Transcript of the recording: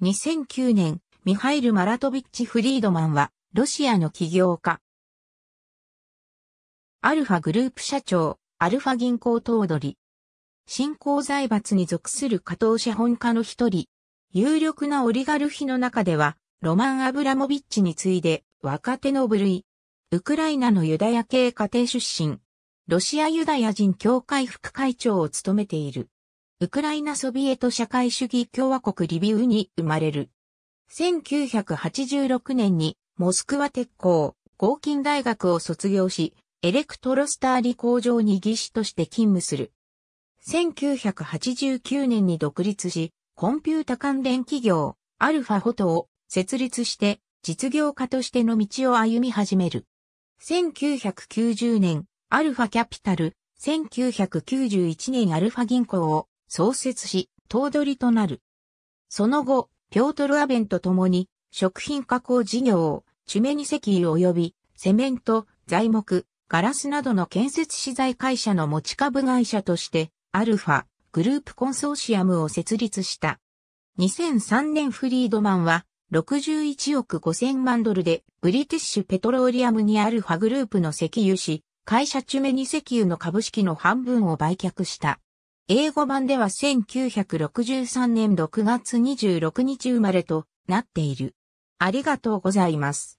2009年、ミハイル・マラトビッチ・フリードマンは、ロシアの起業家。アルファグループ社長、アルファ銀行頭取。新興財閥に属する加藤資本家の一人。有力なオリガルヒの中では、ロマン・アブラモビッチに次いで、若手の部類。ウクライナのユダヤ系家庭出身。ロシアユダヤ人協会副会長を務めている。ウクライナソビエト社会主義共和国リビウに生まれる。1986年にモスクワ鉄工、合金大学を卒業し、エレクトロスターリ工場に技師として勤務する。1989年に独立し、コンピュータ関連企業、アルファホトを設立して実業家としての道を歩み始める。1990年、アルファキャピタル、1991年アルファ銀行を創設し、頭取となる。その後、ピョートル・アベンと共に、食品加工事業を、チュメニ石油及び、セメント、材木、ガラスなどの建設資材会社の持ち株会社として、アルファ、グループコンソーシアムを設立した。2003年フリードマンは、61億5000万ドルで、ブリティッシュペトローリアムにアルファグループの石油し、会社チュメニ石油の株式の半分を売却した。英語版では1963年6月26日生まれとなっている。ありがとうございます。